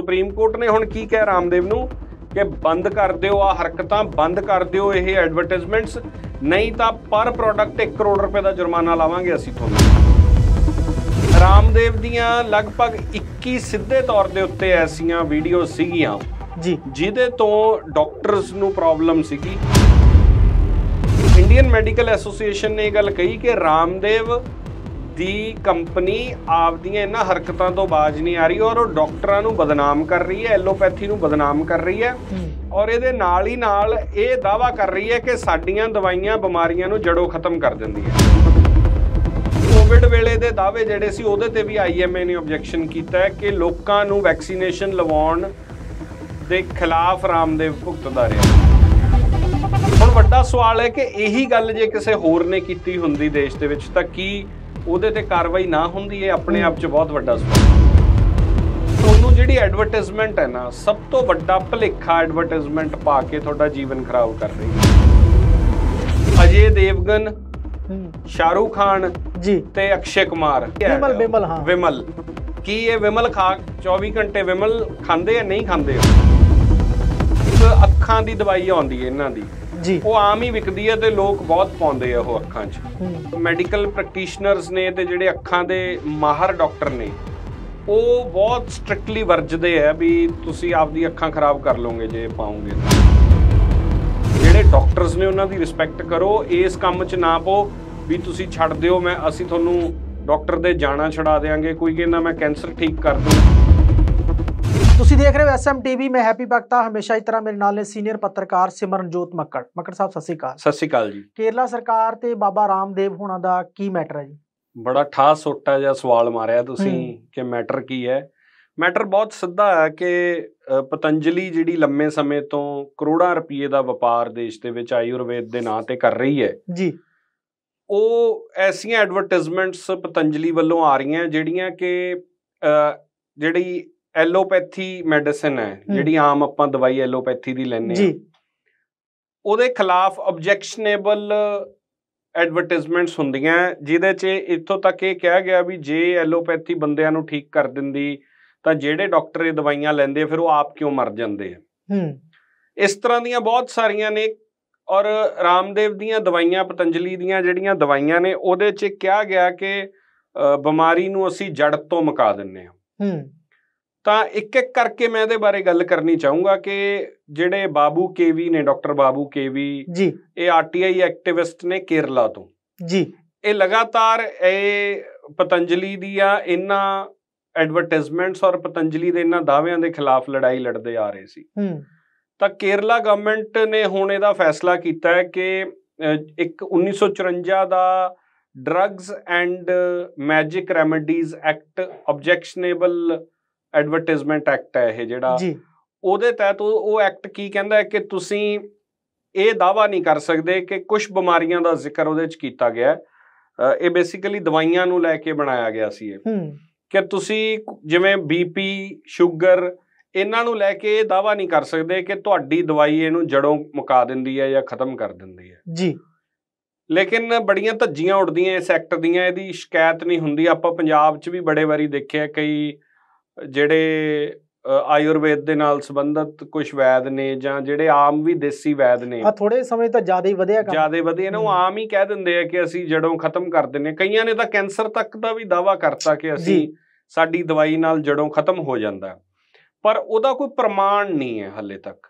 supreme court ਨੇ ਹੁਣ ਕੀ ਕਹਿ ਰਾਮਦੇਵ ਨੂੰ ਕਿ ਬੰਦ ਕਰ ਦਿਓ ਆ ਹਰਕਤਾਂ ਬੰਦ ਕਰ ਦਿਓ ਇਹ ਐਡਵਰਟਾਈਜ਼ਮੈਂਟਸ ਨਹੀਂ ਤਾਂ ਪਰ ਪ੍ਰੋਡਕਟ 1 ਕਰੋੜ ਰੁਪਏ ਦਾ ਜੁਰਮਾਨਾ ਲਾਵਾਂਗੇ ਅਸੀਂ ਤੁਹਾਨੂੰ ਰਾਮਦੇਵ ਦੀਆਂ ਲਗਭਗ 21 ਸਿੱਧੇ ਤੌਰ ਦੇ ਉੱਤੇ ਐਸੀਆਂ ਵੀਡੀਓ ਸੀਗੀਆਂ ਜੀ ਜਿਹਦੇ ਤੋਂ ਡਾਕਟਰਸ ਨੂੰ ਪ੍ਰੋਬਲਮ ਸੀਗੀ ਇੰਡੀਅਨ ਮੈਡੀਕਲ ਐਸੋਸੀਏਸ਼ਨ ਨੇ ਇਹ ਗੱਲ ਕਹੀ ਕਿ ਰਾਮਦੇਵ ਦੀ ਕੰਪਨੀ ਆਪਦੀਆਂ ਇਹਨਾਂ ਹਰਕਤਾਂ ਤੋਂ ਬਾਜ ਨਹੀਂ ਆ ਰਹੀ ਔਰ ਉਹ ਡਾਕਟਰਾਂ ਨੂੰ ਬਦਨਾਮ ਕਰ ਰਹੀ ਹੈ ਐਲੋਪੈਥੀ ਨੂੰ ਬਦਨਾਮ ਕਰ ਰਹੀ ਹੈ ਔਰ ਇਹਦੇ ਨਾਲ ਹੀ ਨਾਲ ਇਹ ਦਾਵਾ ਕਰ ਰਹੀ ਹੈ ਕਿ ਸਾਡੀਆਂ ਦਵਾਈਆਂ ਬਿਮਾਰੀਆਂ ਨੂੰ ਜੜੋਂ ਖਤਮ ਕਰ ਦਿੰਦੀਆਂ ਕੋਵਿਡ ਵੇਲੇ ਦੇ ਦਾਅਵੇ ਜਿਹੜੇ ਸੀ ਉਹਦੇ ਤੇ ਵੀ ਆਈਐਮਏ ਨੇ ਆਬਜੈਕਸ਼ਨ ਕੀਤਾ ਕਿ ਲੋਕਾਂ ਨੂੰ ਵੈਕਸੀਨੇਸ਼ਨ ਲਵਾਉਣ ਦੇ ਖਿਲਾਫ ਰਾਮਦੇਵ ਭੁਗਤਦਾ ਰਿਹਾ ਹੁਣ ਵੱਡਾ ਸਵਾਲ ਹੈ ਕਿ ਇਹੀ ਗੱਲ ਜੇ ਕਿਸੇ ਹੋਰ ਨੇ ਕੀਤੀ ਹੁੰਦੀ ਦੇਸ਼ ਦੇ ਵਿੱਚ ਤਾਂ ਕੀ ਉਹਦੇ ਤੇ ਕਾਰਵਾਈ ਨਾ ਹੁੰਦੀ ਇਹ ਆਪਣੇ ਆਪ 'ਚ ਬਹੁਤ ਵੱਡਾ ਸਵਾਲ ਤੁਹਾਨੂੰ ਜਿਹੜੀ ਐਡਵਰਟਾਈਜ਼ਮੈਂਟ ਹੈ ਨਾ ਸਭ ਤੋਂ ਵੱਡਾ ਭਲੇਖਾ ਐਡਵਰਟਾਈਜ਼ਮੈਂਟ ਪਾ ਕੇ ਤੁਹਾਡਾ ਜੀਵਨ ਖਰਾਬ ਕਰ ਰਹੀ ਹੈ ਅਜੇ ਦੇਵਗਨ ਸ਼ਾਹਰੂਖ ਖਾਨ ਜੀ ਤੇ ਅਕਸ਼ੇ ਕੁਮਾਰ ਵਿਮਲ ਵਿਮਲ ਹਾਂ ਵਿਮਲ ਕੀ ਇਹ ਵਿਮਲ ਖਾ 24 ਘੰਟੇ ਵਿਮਲ ਖਾਂਦੇ ਆ ਨਹੀਂ ਖਾਂਦੇ ਅੱਖਾਂ ਦੀ ਦਵਾਈ ਆਉਂਦੀ ਹੈ ਇਹਨਾਂ ਦੀ ਉਹ ਆਮ ਹੀ ਵਿਕਦੀ ਹੈ ਤੇ ਲੋਕ ਬਹੁਤ ਪਾਉਂਦੇ ਆ ਉਹ ਅੱਖਾਂ 'ਚ ਮੈਡੀਕਲ ਪ੍ਰੈਕਟੀਸ਼ਨਰਸ ਨੇ ਤੇ ਜਿਹੜੇ ਅੱਖਾਂ ਦੇ ਮਾਹਰ ਡਾਕਟਰ ਨੇ ਉਹ ਬਹੁਤ ਸਟ੍ਰਿਕਟਲੀ ਵਰਜਦੇ ਆ ਵੀ ਤੁਸੀਂ ਆਪਦੀ ਅੱਖਾਂ ਖਰਾਬ ਕਰ ਲਓਗੇ ਜੇ ਪਾਉਂਗੇ ਜਿਹੜੇ ਡਾਕਟਰਸ ਨੇ ਉਹਨਾਂ ਦੀ ਰਿਸਪੈਕਟ ਕਰੋ ਇਸ ਕੰਮ 'ਚ ਨਾ ਪੋ ਵੀ ਤੁਸੀਂ ਛੱਡ ਦਿਓ ਮੈਂ ਅਸੀਂ ਤੁਹਾਨੂੰ ਡਾਕਟਰ ਦੇ ਜਾਣਾ ਛਡਾ ਦੇਾਂਗੇ ਕੋਈ ਕਹਿੰਦਾ ਮੈਂ ਕੈਂਸਰ ਠੀਕ ਕਰ ਦੂੰ ਤੁਸੀਂ ਦੇਖ ਰਹੇ ਹੋ ਐਸਐਮ ਟੀਵੀ ਮੈਂ ਹੈਪੀ ਬਖਤਾ ਹਮੇਸ਼ਾ ਹੀ ਤਰ੍ਹਾਂ ਮੇਰੇ ਨਾਲ ਨੇ ਸੀਨੀਅਰ ਪੱਤਰਕਾਰ ਸਿਮਰਨਜੋਤ ਮੱਕੜ ਮੱਕੜ ਸਾਹਿਬ ਸਤਿ ਸ੍ਰੀ ਅਕਾਲ ਸਤਿ ਸ੍ਰੀ ਅਕਾਲ ਜੀ ਕੇਰਲਾ ਸਰਕਾਰ ਤੇ ਬਾਬਾ ਰਾਮਦੇਵ ਹੋਣਾ ਦਾ ਕੀ ਮੈਟਰ ਹੈ ਜੀ ਬੜਾ ਠਾਸ ਸੋਟਾ ਜਿਹਾ ਸਵਾਲ ਮਾਰਿਆ ਤੁਸੀਂ ਕਿ ਮੈਟਰ ਕੀ ਹੈ ਮੈਟਰ ਬਹੁਤ ਸਿੱਧਾ ਹੈ ਕਿ ਪਤੰਜਲੀ ਜਿਹੜੀ ਲੰਮੇ ਸਮੇਂ ਤੋਂ ਕਰੋੜਾਂ ਰੁਪਏ ਦਾ ਵਪਾਰ ਦੇਸ਼ ਦੇ ਵਿੱਚ ਆਯੁਰਵੇਦ ਦੇ ਨਾਂ ਤੇ ਕਰ ਰਹੀ ਹੈ ਜੀ ਉਹ ਐਸੀਆਂ ਐਡਵਰਟਾਈਜ਼ਮੈਂਟਸ ਪਤੰਜਲੀ ਵੱਲੋਂ ਆ ਰਹੀਆਂ ਜਿਹੜੀਆਂ ਕਿ ਜਿਹੜੀ ਐਲੋਪੈਥੀ ਮੈਡੀਸਨ ਹੈ ਜਿਹੜੀ ਆਮ ਆਪਾਂ ਦਵਾਈ ਐਲੋਪੈਥੀ ਦੀ ਲੈਂਦੇ ਆ ਜੀ ਉਹਦੇ ਖਿਲਾਫ ਆਬਜੈਕਸ਼ਨੇਬਲ ਐਡਵਰਟਾਈਜ਼ਮੈਂਟਸ ਹੁੰਦੀਆਂ ਜਿਹਦੇ 'ਚ ਇੱਥੋਂ ਤੱਕ ਇਹ ਕਿਹਾ ਗਿਆ ਵੀ ਜੇ ਐਲੋਪੈਥੀ ਬੰਦਿਆਂ ਨੂੰ ਠੀਕ ਕਰ ਦਿੰਦੀ ਤਾਂ ਜਿਹੜੇ ਡਾਕਟਰ ਇਹ ਦਵਾਈਆਂ ਲੈਂਦੇ ਫਿਰ ਉਹ ਆਪ ਕਿਉਂ ਮਰ ਜਾਂਦੇ ਆ ਹੂੰ ਇਸ ਤਰ੍ਹਾਂ ਦੀਆਂ ਬਹੁਤ ਸਾਰੀਆਂ ਨੇ ਔਰ ਰਾਮਦੇਵ ਦੀਆਂ ਦਵਾਈਆਂ ਪਤੰਜਲੀ ਦੀਆਂ ਜਿਹੜੀਆਂ ਦਵਾਈਆਂ ਨੇ ਉਹਦੇ 'ਚ ਕਿਹਾ ਗਿਆ ਕਿ ਬਿਮਾਰੀ ਨੂੰ ਅਸੀਂ ਜੜ ਤੋਂ ਮੁਕਾ ਦਿੰਨੇ ਆ ਹੂੰ ਤਾਂ ਇੱਕ ਇੱਕ ਕਰਕੇ ਮੈਂ ਇਹਦੇ ਬਾਰੇ ਗੱਲ ਕਰਨੀ ਚਾਹੂੰਗਾ ਕਿ ਜਿਹੜੇ ਬਾਬੂ ਕੇਵੀ ਨੇ ਡਾਕਟਰ ਬਾਬੂ ਕੇਵੀ ਜੀ ਇਹ ਆਰਟੀਆਈ ਐਕਟਿਵਿਸਟ ਨੇ ਕੇਰਲਾ ਤੋਂ ਜੀ ਇਹ ਲਗਾਤਾਰ ਇਹ ਪਤੰਜਲੀ ਦੀਆਂ ਇਹਨਾਂ ਐਡਵਰਟਾਈਜ਼ਮੈਂਟਸ ਔਰ ਪਤੰਜਲੀ ਦੇ ਇਹਨਾਂ ਦਾਅਵਿਆਂ ਦੇ ਖਿਲਾਫ ਲੜਾਈ ਲੜਦੇ ਆ ਰਹੇ ਸੀ ਹੂੰ ਤਾਂ ਕੇਰਲਾ ਗਵਰਨਮੈਂਟ ਨੇ ਹੁਣ ਇਹਦਾ ਫੈਸਲਾ ਕੀਤਾ ਹੈ ਕਿ ਇੱਕ 1954 ਦਾ drugs and magic remedies act objectionable advertisement act ਹੈ ਇਹ ਜਿਹੜਾ ਜੀ ਉਹਦੇ ਤਹਿਤ ਉਹ ਐਕਟ ਕੀ ਕਹਿੰਦਾ ਹੈ ਕਿ ਤੁਸੀਂ ਇਹ ਦਾਵਾ ਨਹੀਂ ਕਰ ਸਕਦੇ ਕਿ ਕੁਝ ਬਿਮਾਰੀਆਂ ਦਾ ਜ਼ਿਕਰ ਉਹਦੇ ਵਿੱਚ ਕੀਤਾ ਗਿਆ ਇਹ ਬੇਸਿਕਲੀ ਦਵਾਈਆਂ ਨੂੰ ਲੈ ਕੇ ਬਣਾਇਆ ਗਿਆ ਸੀ ਇਹ ਕਿ ਤੁਸੀਂ ਜਿਵੇਂ ਬੀਪੀ ਸ਼ੂਗਰ ਇਹਨਾਂ ਨੂੰ ਲੈ ਕੇ ਇਹ ਦਾਵਾ ਨਹੀਂ ਕਰ ਸਕਦੇ ਕਿ ਤੁਹਾਡੀ ਦਵਾਈ ਇਹਨੂੰ ਜੜੋਂ ਮੁਕਾ ਦਿੰਦੀ ਹੈ ਜਾਂ ਖਤਮ ਕਰ ਦਿੰਦੀ ਹੈ ਜੀ ਲੇਕਿਨ ਬੜੀਆਂ ਧੱਜੀਆਂ ਉੱਡਦੀਆਂ ਇਸ ਐਕਟ ਦੀਆਂ ਇਹਦੀ ਸ਼ਿਕਾਇਤ ਨਹੀਂ ਹੁੰਦੀ ਆਪਾਂ ਪੰਜਾਬ 'ਚ ਵੀ ਬੜੇ ਵਾਰੀ ਦੇਖਿਆ ਕਈ ਜਿਹੜੇ ਆਯੁਰਵੇਦ ਦੇ ਨਾਲ ਸੰਬੰਧਤ ਕੁਝ ਵੈਦ ਨੇ ਜਾਂ ਜਿਹੜੇ ਆਮ ਵੀ ਦੇਸੀ ਵੈਦ ਨੇ ਆ ਥੋੜੇ ਸਮੇਂ ਤਾਂ ਜ਼ਿਆਦਾ ਹੀ ਵਧਿਆ ਕੰਮ ਜ਼ਿਆਦਾ ਵਧਿਆ ਨਾ ਉਹ ਆਮ ਹੀ ਕਹਿ ਦਿੰਦੇ ਆ ਕਿ ਅਸੀਂ ਜੜੋਂ ਖਤਮ ਕਰ ਦਿੰਨੇ ਕਈਆਂ ਨੇ ਤਾਂ ਕੈਂਸਰ ਤੱਕ ਦਾ ਵੀ ਦਾਵਾ ਕਰਤਾ ਕਿ ਅਸੀਂ ਸਾਡੀ ਦਵਾਈ ਨਾਲ ਜੜੋਂ ਖਤਮ ਹੋ ਜਾਂਦਾ ਪਰ ਉਹਦਾ ਕੋਈ ਪ੍ਰਮਾਣ ਨਹੀਂ ਹੈ ਹੱਲੇ ਤੱਕ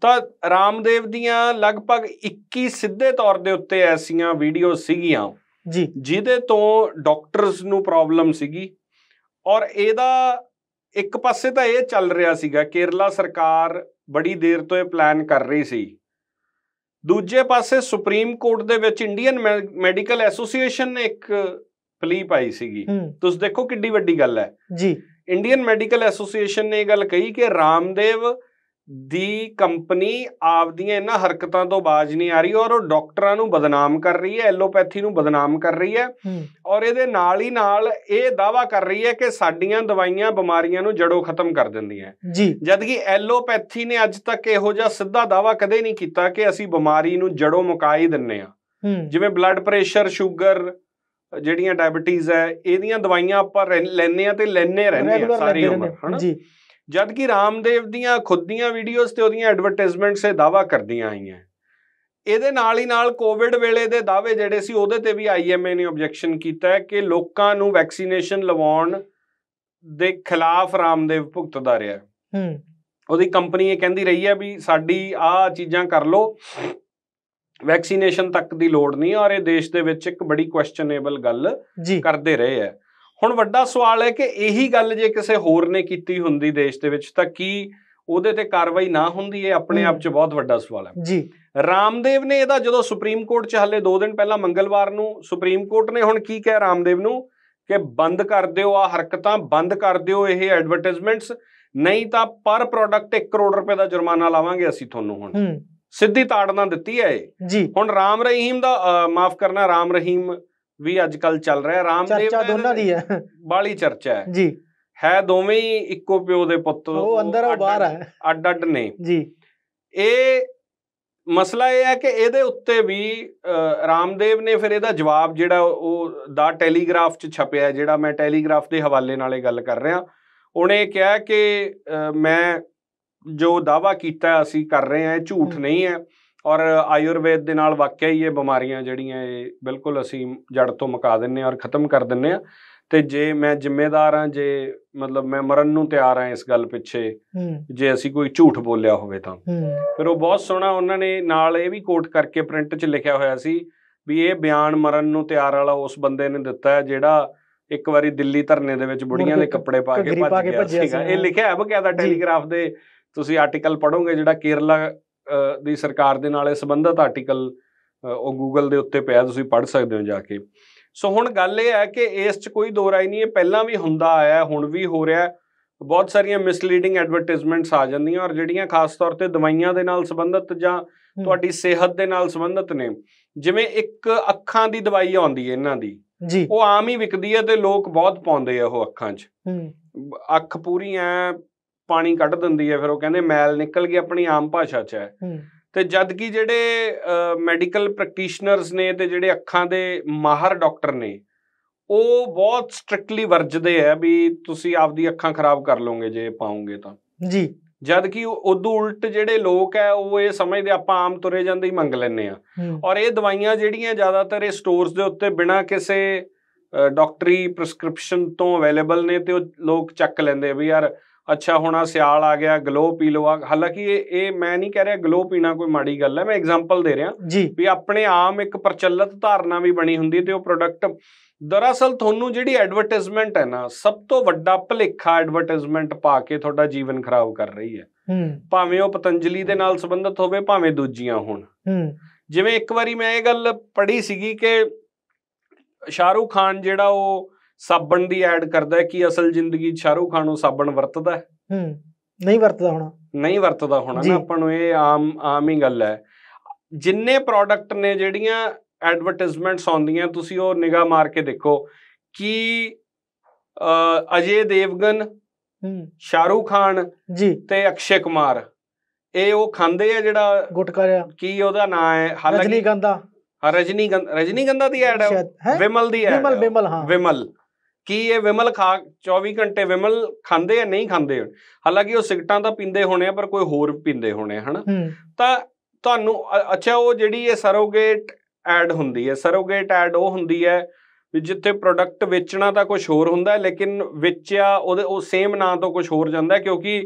ਤਾਂ ਰਾਮਦੇਵ ਦੀਆਂ ਲਗਭਗ 21 ਸਿੱਧੇ ਤੌਰ ਦੇ ਉੱਤੇ ਐਸੀਆਂ ਵੀਡੀਓ ਸੀਗੀਆਂ ਜੀ ਜਿਹਦੇ ਤੋਂ ਡਾਕਟਰਸ ਨੂੰ ਪ੍ਰੋਬਲਮ ਸੀਗੀ ਔਰ ਇਹਦਾ ਇੱਕ ਪਾਸੇ ਤਾਂ ਇਹ ਚੱਲ ਰਿਹਾ ਸੀਗਾ ਕੇਰਲਾ ਸਰਕਾਰ ਬੜੀ ਦੇਰ ਤੋਂ ਇਹ ਪਲਾਨ ਕਰ ਰਹੀ ਸੀ ਦੂਜੇ ਪਾਸੇ ਸੁਪਰੀਮ ਕੋਰਟ ਦੇ ਵਿੱਚ ਇੰਡੀਅਨ ਮੈਡੀਕਲ ਐਸੋਸੀਏਸ਼ਨ ਨੇ ਇੱਕ ਪਲੀ ਪਾਈ ਸੀਗੀ ਤੁਸੀਂ ਦੇਖੋ ਕਿੱਡੀ ਵੱਡੀ ਗੱਲ ਹੈ ਜੀ ਇੰਡੀਅਨ ਮੈਡੀਕਲ ਐਸੋਸੀਏਸ਼ਨ ਨੇ ਇਹ ਗੱਲ ਕਹੀ ਕਿ ਰਾਮਦੇਵ ਦੀ ਕੰਪਨੀ ਆਪਦੀਆਂ ਇਹਨਾਂ ਹਰਕਤਾਂ ਤੋਂ ਬਾਜ ਨਹੀਂ ਆ ਰਹੀ ਔਰ ਉਹ ਡਾਕਟਰਾਂ ਨੂੰ ਬਦਨਾਮ ਕਰ ਰਹੀ ਹੈ ਐਲੋਪੈਥੀ ਨੂੰ ਬਦਨਾਮ ਕਰ ਰਹੀ ਹੈ ਔਰ ਇਹਦੇ ਨਾਲ ਹੀ ਨਾਲ ਇਹ ਦਾਵਾ ਕਰ ਰਹੀ ਹੈ ਕਿ ਸਾਡੀਆਂ ਦਵਾਈਆਂ ਬਿਮਾਰੀਆਂ ਨੂੰ ਜੜੋਂ ਖਤਮ ਕਰ ਦਿੰਦੀਆਂ ਜੀ ਜਦਕਿ ਐਲੋਪੈਥੀ ਨੇ ਅੱਜ ਤੱਕ ਇਹੋ ਜਿਹਾ ਸਿੱਧਾ ਦਾਵਾ ਕਦੇ ਨਹੀਂ ਕੀਤਾ ਕਿ ਅਸੀਂ ਬਿਮਾਰੀ ਨੂੰ ਜੜੋਂ ਮੁਕਾਈ ਦਿੰਨੇ ਆ ਜਿਵੇਂ ਬਲੱਡ ਪ੍ਰੈਸ਼ਰ ਸ਼ੂਗਰ ਜਿਹੜੀਆਂ ਡਾਇਬੀਟੀਜ਼ ਹੈ ਇਹਦੀਆਂ ਦਵਾਈਆਂ ਆਪਾਂ ਲੈਣੇ ਆ ਤੇ ਲੈਨੇ ਰਹਿੰਦੇ ਆ ਸਾਰੀ ਉਮਰ ਹਾਂ ਜੀ ਜਦ ਕਿ ਰਾਮਦੇਵ ਦੀਆਂ ਖੁਦ ਦੀਆਂ ਵੀਡੀਓਜ਼ ਤੇ ਉਹਦੀਆਂ ਐਡਵਰਟਾਈਜ਼ਮੈਂਟਸ ਇਹ ਦਾਵਾ ਕਰਦੀਆਂ ਆਈਆਂ ਇਹਦੇ ਨਾਲ ਹੀ ਨਾਲ ਕੋਵਿਡ ਵੇਲੇ ਦੇ ਦਾਅਵੇ ਜਿਹੜੇ ਸੀ ਉਹਦੇ ਤੇ ਵੀ ਆਈਐਮਏ ਨੇ ਆਬਜੈਕਸ਼ਨ ਕੀਤਾ ਕਿ ਲੋਕਾਂ ਨੂੰ ਵੈਕਸੀਨੇਸ਼ਨ ਲਵਾਉਣ ਦੇ ਖਿਲਾਫ ਰਾਮਦੇਵ ਭੁਗਤਦਾ ਰਿਹਾ ਹੂੰ ਉਹਦੀ ਕੰਪਨੀ ਇਹ ਕਹਿੰਦੀ ਰਹੀ ਹੈ ਵੀ ਸਾਡੀ ਆ ਚੀਜ਼ਾਂ ਕਰ ਲੋ ਵੈਕਸੀਨੇਸ਼ਨ ਤੱਕ ਦੀ ਲੋੜ ਨਹੀਂ ਔਰ ਇਹ ਦੇਸ਼ ਦੇ ਵਿੱਚ ਇੱਕ ਬੜੀ ਕੁਐਸਚਨੇਬਲ ਗੱਲ ਕਰਦੇ ਰਹੇ ਹੈ ਹੁਣ ਵੱਡਾ ਸਵਾਲ ਹੈ ਕਿ ਇਹੀ ਗੱਲ ਜੇ ਕਿਸੇ ਹੋਰ ਨੇ ਕੀਤੀ ਹੁੰਦੀ ਦੇਸ਼ ਦੇ ਵਿੱਚ ਤਾਂ ਕੀ ਉਹਦੇ ਤੇ ਕਾਰਵਾਈ ਨਾ ਹੁੰਦੀ ਇਹ ਆਪਣੇ ਆਪ 'ਚ ਬਹੁਤ ਵੱਡਾ ਸਵਾਲ ਹੈ ਜੀ ਰਾਮਦੇਵ ਨੇ ਇਹਦਾ ਜਦੋਂ ਸੁਪਰੀਮ ਕੋਰਟ 'ਚ ਹੱਲੇ 2 ਦਿਨ ਪਹਿਲਾਂ ਮੰਗਲਵਾਰ ਨੂੰ ਸੁਪਰੀਮ ਕੋਰਟ ਨੇ ਹੁਣ ਕੀ ਕਿਹਾ ਰਾਮਦੇਵ ਨੂੰ ਕਿ ਬੰਦ ਕਰ ਦਿਓ ਆ ਹਰਕਤਾਂ ਬੰਦ ਕਰ ਦਿਓ ਇਹ ਐਡਵਰਟਾਈਜ਼ਮੈਂਟਸ ਨਹੀਂ ਤਾਂ ਪਰ ਪ੍ਰੋਡਕਟ 1 ਕਰੋੜ ਰੁਪਏ ਦਾ ਜੁਰਮਾਨਾ ਲਾਵਾਂਗੇ ਅਸੀਂ ਤੁਹਾਨੂੰ ਹੁਣ ਸਿੱਧੀ ਤਾੜਨਾ ਦਿੱਤੀ ਹੈ ਇਹ ਜੀ ਹੁਣ ਰਾਮ ਰਹੀਮ ਦਾ ਮਾਫ ਕਰਨਾ ਰਾਮ ਰਹੀਮ ਵੀ ਅੱਜ ਕੱਲ ਚੱਲ ਰਿਹਾ ਰਾਮਦੇਵ ਚਰਚਾ ਦੋਨਾਂ ਦੀ ਹੈ ਬਾਲੀ ਚਰਚਾ ਹੈ ਜੀ ਹੈ ਦੋਵੇਂ ਹੀ ਇੱਕੋ ਪਿਓ ਦੇ ਪੁੱਤ ਉਹ ਅੰਦਰ ਉਹ ਬਾਹਰ ਹੈ ਅੱਡ ਅੱਡ ਨੇ ਜੀ ਇਹ ਮਸਲਾ ਇਹ ਹੈ ਕਿ ਇਹਦੇ ਉੱਤੇ ਵੀ ਰਾਮਦੇਵ ਨੇ ਫਿਰ ਇਹਦਾ ਜਵਾਬ ਜਿਹੜਾ ਉਹ ਦਾ ਟੈਲੀਗ੍ਰਾਫ 'ਚ ਛਪਿਆ ਜਿਹੜਾ ਮੈਂ ਟੈਲੀਗ੍ਰਾਫ ਦੇ ਹਵਾਲੇ ਨਾਲ ਇਹ ਗੱਲ ਕਰ ਰਿਹਾ ਉਹਨੇ ਕਿਹਾ ਕਿ ਮੈਂ ਜੋ ਦਾਵਾ ਕੀਤਾ ਅਸੀਂ ਕਰ ਰਹੇ ਹਾਂ ਝੂਠ ਨਹੀਂ ਹੈ ਔਰ ਆਯੁਰਵੇਦ ਦੇ ਨਾਲ ਵਾਕਿਆ ਹੀ ਇਹ ਬਿਮਾਰੀਆਂ ਜਿਹੜੀਆਂ ਇਹ ਬਿਲਕੁਲ ਅਸੀਂ ਜੜ ਤੋਂ ਮੁਕਾ ਦਿੰਨੇ ਔਰ ਖਤਮ ਕਰ ਦਿੰਨੇ ਆ ਤੇ ਜੇ ਮੈਂ ਜ਼ਿੰਮੇਦਾਰ ਆ ਜੇ ਮਤਲਬ ਮੈਂ ਮਰਨ ਨੂੰ ਤਿਆਰ ਆ ਇਸ ਗੱਲ ਪਿੱਛੇ ਜੇ ਅਸੀਂ ਕੋਈ ਝੂਠ ਬੋਲਿਆ ਹੋਵੇ ਤਾਂ ਫਿਰ ਉਹ ਬਹੁਤ ਸੋਹਣਾ ਉਹਨਾਂ ਨੇ ਨਾਲ ਇਹ ਵੀ ਕੋਟ ਕਰਕੇ ਪ੍ਰਿੰਟ 'ਚ ਲਿਖਿਆ ਹੋਇਆ ਸੀ ਵੀ ਇਹ ਬਿਆਨ ਮਰਨ ਨੂੰ ਤਿਆਰ ਵਾਲਾ ਉਸ ਬੰਦੇ ਨੇ ਦਿੱਤਾ ਹੈ ਜਿਹੜਾ ਇੱਕ ਵਾਰੀ ਦਿੱਲੀ ਧਰਨੇ ਦੇ ਵਿੱਚ ਬੁੜੀਆਂ ਦੇ ਕੱਪੜੇ ਪਾ ਕੇ ਭੱਜ ਗਿਆ ਸੀਗਾ ਇਹ ਲਿਖਿਆ ਹੈ ਬਕਾਇਦਾ ਟੈਲੀਗ੍ਰਾਫ ਦੇ ਤੁਸੀਂ ਆਰਟੀਕਲ ਪੜੋਗੇ ਜਿਹੜਾ ਕੇਰਲਾ ਦੀ ਸਰਕਾਰ ਦੇ ਨਾਲ ਇਹ ਸੰਬੰਧਤ ਆਰਟੀਕਲ ਉਹ ਗੂਗਲ ਦੇ ਉੱਤੇ ਪਿਆ ਤੁਸੀਂ ਪੜ੍ਹ ਸਕਦੇ ਹੋ ਜਾ ਕੇ ਸੋ ਹੁਣ ਗੱਲ ਇਹ ਹੈ ਕਿ ਇਸ 'ਚ ਕੋਈ ਦੋ ਰਾਏ ਨਹੀਂ ਹੈ ਪਹਿਲਾਂ ਵੀ ਹੁੰਦਾ ਆਇਆ ਹੁਣ ਵੀ ਹੋ ਰਿਹਾ ਬਹੁਤ ਸਾਰੀਆਂ ਮਿਸਲੀਡਿੰਗ ਐਡਵਰਟਾਈਜ਼ਮੈਂਟਸ ਆ ਜਾਂਦੀਆਂ ਔਰ ਜਿਹੜੀਆਂ ਖਾਸ ਤੌਰ ਤੇ ਦਵਾਈਆਂ ਦੇ ਨਾਲ ਸੰਬੰਧਿਤ ਜਾਂ ਤੁਹਾਡੀ ਸਿਹਤ ਦੇ ਨਾਲ ਸੰਬੰਧਿਤ ਨੇ ਜਿਵੇਂ ਇੱਕ ਅੱਖਾਂ ਦੀ ਦਵਾਈ ਆਉਂਦੀ ਹੈ ਇਹਨਾਂ ਦੀ ਜੀ ਉਹ ਆਮ ਹੀ ਵਿਕਦੀ ਹੈ ਤੇ ਲੋਕ ਬਹੁਤ ਪਾਉਂਦੇ ਆ ਉਹ ਅੱਖਾਂ 'ਚ ਅੱਖ ਪੂਰੀ ਐ ਪਾਣੀ ਕੱਢ ਦਿੰਦੀ ਹੈ ਫਿਰ ਉਹ ਕਹਿੰਦੇ ਮੈਲ ਨਿਕਲ ਗਈ ਆਪਣੀ ਆਮ ਭਾਸ਼ਾ 'ਚ ਹੈ ਤੇ ਜਦ ਕਿ ਜਿਹੜੇ ਮੈਡੀਕਲ ਪ੍ਰੈਕਟੀਸ਼ਨਰਸ ਨੇ ਤੇ ਜਿਹੜੇ ਅੱਖਾਂ ਦੇ ਮਾਹਰ ਡਾਕਟਰ ਨੇ ਉਹ ਬਹੁਤ ਸਟ੍ਰਿਕਟਲੀ ਵਰਜਦੇ ਆ ਵੀ ਤੁਸੀਂ ਆਪਦੀ ਅੱਖਾਂ ਖਰਾਬ ਕਰ ਲਓਗੇ ਜੇ ਪਾਉਂਗੇ ਤਾਂ ਜੀ ਜਦ ਕਿ ਉਦੋਂ ਉਲਟ ਜਿਹੜੇ ਲੋਕ ਐ ਉਹ ਇਹ ਸਮਝਦੇ ਆਪਾਂ ਆਮ ਤੁਰੇ ਜਾਂਦੇ ਹੀ ਮੰਗ ਲੈਨੇ ਆ ਔਰ ਇਹ ਦਵਾਈਆਂ ਜਿਹੜੀਆਂ ਜ਼ਿਆਦਾਤਰ ਇਹ ਸਟੋਰਸ ਦੇ ਉੱਤੇ ਬਿਨਾ ਕਿਸੇ ਡਾਕਟਰੀ ਪ੍ਰਿਸਕ੍ਰਿਪਸ਼ਨ ਤੋਂ ਅਵੇਲੇਬਲ ਨੇ ਤੇ ਉਹ ਲੋਕ ਚੱਕ ਲੈਂਦੇ ਵੀ ਯਾਰ ਅੱਛਾ ਹੋਣਾ ਸਿਆਲ ਆ ਗਿਆ ਗਲੋ ਪੀ ਲੋ ਆ ਹਾਲਾਂਕਿ ਇਹ ਇਹ ਮੈਂ ਨਹੀਂ ਕਹਿ ਰਿਹਾ ਗਲੋ ਪੀਣਾ ਕੋਈ ਮਾੜੀ ਗੱਲ ਹੈ ਮੈਂ ਐਗਜ਼ਾਮਪਲ ਦੇ ਰਿਹਾ ਵੀ ਆਪਣੇ ਆਮ ਇੱਕ ਪ੍ਰਚਲਿਤ ਧਾਰਨਾ ਵੀ ਬਣੀ ਹੁੰਦੀ ਤੇ ਉਹ ਪ੍ਰੋਡਕਟ ਦਰਅਸਲ ਤੁਹਾਨੂੰ ਜਿਹੜੀ ਐਡਵਰਟਾਈਜ਼ਮੈਂਟ ਹੈ ਨਾ ਸਭ ਤੋਂ ਵੱਡਾ ਭਲੇਖਾ ਐਡਵਰਟਾਈਜ਼ਮੈਂਟ ਪਾ ਕੇ ਤੁਹਾਡਾ ਜੀਵਨ ਖਰਾਬ ਕਰ ਰਹੀ ਹੈ ਭਾਵੇਂ ਉਹ ਪਤੰਜਲੀ ਦੇ ਨਾਲ ਸੰਬੰਧਿਤ ਹੋਵੇ ਭਾਵੇਂ ਦੂਜੀਆਂ ਹੋਣ ਜਿਵੇਂ ਇੱਕ ਵਾਰੀ ਮੈਂ ਇਹ ਗੱਲ ਪੜ੍ਹੀ ਸੀਗੀ ਕਿ ਸ਼ਾਹਰੂਖ ਖਾਨ ਜਿਹੜਾ ਉਹ ਸਾਬਣ ਦੀ ਐਡ ਕਰਦਾ ਹੈ ਕਿ ਅਸਲ ਜ਼ਿੰਦਗੀ ਸ਼ਾਹਰੂਖ ਖਾਨ ਨੂੰ ਸਾਬਣ ਵਰਤਦਾ ਹੈ ਹੂੰ ਨਹੀਂ ਵਰਤਦਾ ਹੋਣਾ ਨਹੀਂ ਵਰਤਦਾ ਹੋਣਾ ਨਾ ਆਪਾਂ ਨੂੰ ਇਹ ਆਮ ਆਮ ਹੀ ਗੱਲ ਹੈ ਜਿੰਨੇ ਪ੍ਰੋਡਕਟ ਨੇ ਜਿਹੜੀਆਂ ਐਡਵਰਟਾਈਜ਼ਮੈਂਟਸ ਆਉਂਦੀਆਂ ਤੁਸੀਂ ਉਹ ਨਿਗਾਹ ਮਾਰ ਕੇ ਦੇਖੋ ਕਿ ਅਜੇ ਦੇਵਗਨ ਹੂੰ ਸ਼ਾਹਰੂਖ ਖਾਨ ਜੀ ਤੇ ਅਕਸ਼ੇ ਕੁਮਾਰ ਇਹ ਉਹ ਖਾਂਦੇ ਆ ਜਿਹੜਾ ਗੁਟਕਾ ਰਿਆ ਕੀ ਉਹਦਾ ਨਾਮ ਹੈ ਗੰਦਾ ਰਜਨੀ ਗੰਦਾ ਰਜਨੀ ਗੰਦਾ ਦੀ ਐਡ ਹੈ ਵਿਮਲ ਦੀ ਐਡ ਵਿਮਲ ਵਿਮਲ ਹਾਂ ਵਿਮਲ ਕੀ ਇਹ ਵਿਮਲ ਖਾ 24 ਘੰਟੇ ਵਿਮਲ ਖਾਂਦੇ ਆ ਨਹੀਂ ਖਾਂਦੇ ਹਾਲਾਂਕਿ ਉਹ ਸਿਗਟਾਂ ਤਾਂ ਪੀਂਦੇ ਹੋਣੇ ਆ ਪਰ ਕੋਈ ਹੋਰ ਪੀਂਦੇ ਹੋਣੇ ਹਨਾ ਤਾਂ ਤੁਹਾਨੂੰ ਅੱਛਾ ਉਹ ਜਿਹੜੀ ਇਹ ਸਰੋਗੇਟ ਐਡ ਹੁੰਦੀ ਹੈ ਸਰੋਗੇਟ ਐਡ ਉਹ ਹੁੰਦੀ ਹੈ ਜਿੱਥੇ ਪ੍ਰੋਡਕਟ ਵੇਚਣਾ ਤਾਂ ਕੁਝ ਹੋਰ ਹੁੰਦਾ ਲੇਕਿਨ ਵੇਚਿਆ ਉਹਦੇ ਉਹ ਸੇਮ ਨਾਂ ਤੋਂ ਕੁਝ ਹੋਰ ਜਾਂਦਾ ਕਿਉਂਕਿ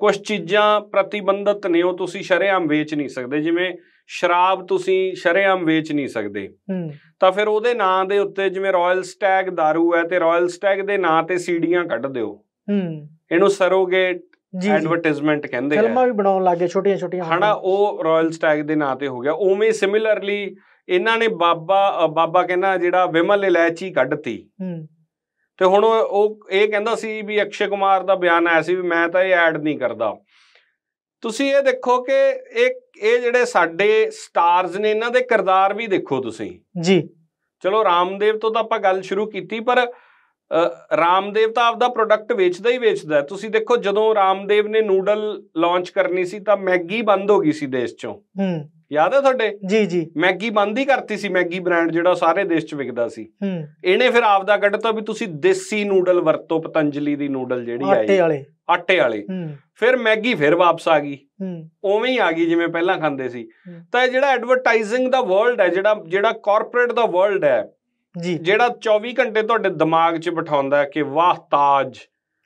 ਕੁਝ ਚੀਜ਼ਾਂ ਪ੍ਰਤੀਬੰਧਤ ਨੇ ਉਹ ਤੁਸੀਂ ਸ਼ਰੇਆਮ ਵੇਚ ਨਹੀਂ ਸਕਦੇ ਜਿਵੇਂ ਸ਼ਰਾਬ ਤੁਸੀਂ ਸ਼ਰੇਆਮ ਵੇਚ ਨਹੀਂ ਸਕਦੇ ਤਾਂ ਫਿਰ ਉਹਦੇ ਨਾਂ ਦੇ ਉੱਤੇ ਜਿਵੇਂ ਰਾਇਲ ਸਟੈਗ दारू ਹੈ ਤੇ ਰਾਇਲ ਸਟੈਗ ਦੇ ਨਾਂ ਤੇ ਸੀੜੀਆਂ ਕੱਢ ਦਿਓ ਇਹਨੂੰ ਸਰੋਗੇਟ ਐਡਵਰਟਾਈਜ਼ਮੈਂਟ ਕਹਿੰਦੇ ਆ ਫਿਲਮਾਂ ਵੀ ਬਣਾਉਣ ਲੱਗੇ ਛੋਟੀਆਂ ਛੋਟੀਆਂ ਹਨਾ ਉਹ ਰਾਇਲ ਸਟੈਗ ਦੇ ਨਾਂ ਤੇ ਹੋ ਗਿਆ ਉਵੇਂ ਸਿਮਿਲਰਲੀ ਇਹਨਾਂ ਨੇ ਬਾਬਾ ਬਾਬਾ ਕਹਿੰਦਾ ਜਿਹੜਾ ਵਿਮਲ ਇਲਾਇਚੀ ਕੱਢਤੀ ਤੇ ਹੁਣ ਉਹ ਇਹ ਕਹਿੰਦਾ ਸੀ ਵੀ ਅਕਸ਼ੇ ਕੁਮਾਰ ਦਾ ਬਿਆਨ ਆਇਆ ਸੀ ਵੀ ਮੈਂ ਤਾਂ ਇਹ ਐਡ ਨਹੀਂ ਕਰਦਾ ਤੁਸੀਂ ਇਹ ਦੇਖੋ ਕਿ ਇਹ ਇਹ ਜਿਹੜੇ ਸਾਡੇ ਸਟਾਰਸ ਨੇ ਇਹਨਾਂ ਦੇ ਕਿਰਦਾਰ ਵੀ ਦੇਖੋ ਤੁਸੀਂ ਜੀ ਚਲੋ ਰਾਮਦੇਵ ਤੋਂ ਤਾਂ ਆਪਾਂ ਗੱਲ ਸ਼ੁਰੂ ਕੀਤੀ ਪਰ ਰਾਮਦੇਵ ਤਾਂ ਆਪਦਾ ਪ੍ਰੋਡਕਟ ਵੇਚਦਾ ਹੀ ਵੇਚਦਾ ਤੁਸੀਂ ਦੇਖੋ ਜਦੋਂ ਰਾਮਦੇਵ ਨੇ ਨੂਡਲ ਲਾਂਚ ਕਰਨੀ ਸੀ ਤਾਂ ਮੈਗੀ ਬੰਦ ਹੋ ਗਈ ਸੀ ਦੇਸ਼ ਚੋਂ ਹੂੰ ਯਾਦ ਹੈ ਤੁਹਾਡੇ ਜੀ ਜੀ ਮੈਗੀ ਬੰਦ ਹੀ ਕਰਤੀ ਸੀ ਮੈਗੀ ਬ੍ਰਾਂਡ ਜਿਹੜਾ ਸਾਰੇ ਦੇਸ਼ 'ਚ ਵਿਕਦਾ ਸੀ ਹੂੰ ਇਹਨੇ ਫਿਰ ਆਪਦਾ ਕੱਢਤਾ ਵੀ ਤੁਸੀਂ ਦੇਸੀ ਨੂਡਲ ਵਰਤੋ ਪਤੰਜਲੀ ਦੀ ਨੂਡਲ ਜਿਹੜੀ ਆਈ ਆਟੇ ਵਾਲੇ ਆਟੇ ਵਾਲੇ ਫਿਰ ਮੈਗੀ ਫਿਰ ਵਾਪਸ ਆ ਗਈ ਉਵੇਂ ਹੀ ਆ ਗਈ ਜਿਵੇਂ ਪਹਿਲਾਂ ਖਾਂਦੇ ਸੀ ਤਾਂ ਇਹ ਜਿਹੜਾ ਐਡਵਰਟਾਈਜ਼ਿੰਗ ਦਾ ਵਰਲਡ ਹੈ ਜਿਹੜਾ ਜਿਹੜਾ ਕਾਰਪੋਰੇਟ ਦਾ ਵਰਲਡ ਹੈ ਜੀ ਜਿਹੜਾ 24 ਘੰਟੇ ਤੁਹਾਡੇ ਦਿਮਾਗ 'ਚ ਬਿਠਾਉਂਦਾ ਕਿ ਵਾਹ ਤਾਜ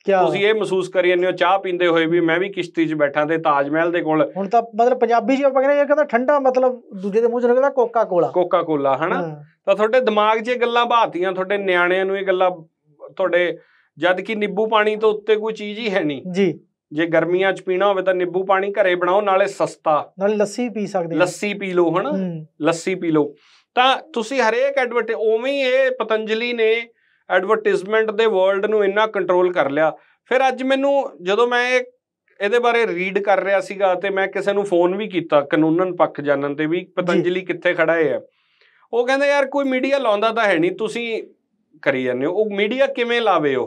ਤੁਸੀਂ ਇਹ ਮਹਿਸੂਸ ਕਰੀ ਜਾਂਦੇ ਹੋ ਚਾਹ ਪੀਂਦੇ ਹੋਏ ਵੀ ਮੈਂ ਵੀ ਕਿਸ਼ਤੀ 'ਚ ਬੈਠਾ ਤੇ ਤਾਜ ਮਹਿਲ ਦੇ ਕੋਲ ਹੁਣ ਤਾਂ ਮਤਲਬ ਪੰਜਾਬੀ ਜੀ ਆਪਾਂ ਕਹਿੰਦੇ ਇਹ ਕਹਿੰਦਾ ਠੰਡਾ ਮਤਲਬ ਦੂਜੇ ਦੇ ਮੂੰਹ 'ਚ ਨਿਕਲਦਾ ਕੋਕਾ ਕੋਲਾ ਕੋਕਾ ਕੋਲਾ ਹਨਾ ਤਾਂ ਤੁਹਾਡੇ ਦਿਮਾਗ 'ਚ ਇਹ ਗੱਲਾਂ ਬਾਤੀਆਂ ਤੁਹਾਡੇ ਨਿਆਣਿਆਂ ਨੂੰ ਇਹ ਗੱਲਾਂ ਤੁਹਾਡੇ ਜਦ ਕਿ ਨਿੰਬੂ ਪਾਣੀ ਤੋਂ ਉੱਤੇ ਕੋਈ ਚੀਜ਼ ਹੀ ਹੈ ਨਹੀਂ ਜੀ ਜੇ ਗਰਮੀਆਂ 'ਚ ਪੀਣਾ ਹੋਵੇ ਤਾਂ ਨਿੰਬੂ ਪਾਣੀ ਘਰੇ ਬਣਾਓ ਨਾਲੇ ਸਸਤਾ ਨਾਲੇ ਲੱਸੀ ਪੀ ਸਕਦੇ ਲੱਸੀ ਪੀ ਲਓ ਹਨਾ ਲੱਸੀ ਪੀ ਲਓ ਤਾਂ ਤੁਸੀਂ ਹਰੇਕ ਐਡਵਰਟ ਉਵੇਂ ਹੀ ਇਹ ਪਤੰਜਲੀ ਨੇ ਐਡਵਰਟਾਈਜ਼ਮੈਂਟ ਦੇ ਵਰਲਡ ਨੂੰ ਇੰਨਾ ਕੰਟਰੋਲ ਕਰ ਲਿਆ ਫਿਰ ਅੱਜ ਮੈਨੂੰ ਜਦੋਂ ਮੈਂ ਇਹ ਇਹਦੇ ਬਾਰੇ ਰੀਡ ਕਰ ਰਿਹਾ ਸੀਗਾ ਤੇ ਮੈਂ ਕਿਸੇ ਨੂੰ ਫੋਨ ਵੀ ਕੀਤਾ ਕਾਨੂੰਨਨ ਪੱਖ ਜਾਣਨ ਤੇ ਵੀ ਪਤੰਜਲੀ ਕਿੱਥੇ ਖੜਾ ਹੈ ਉਹ ਕਹਿੰਦਾ ਯਾਰ ਕੋਈ ਮੀਡੀਆ ਲਾਉਂਦਾ ਤਾਂ ਹੈ ਨਹੀਂ ਤੁਸੀਂ ਕਰੀ ਜਾਂਦੇ ਹੋ ਉਹ ਮੀਡੀਆ ਕਿਵੇਂ ਲਾਵੇ ਉਹ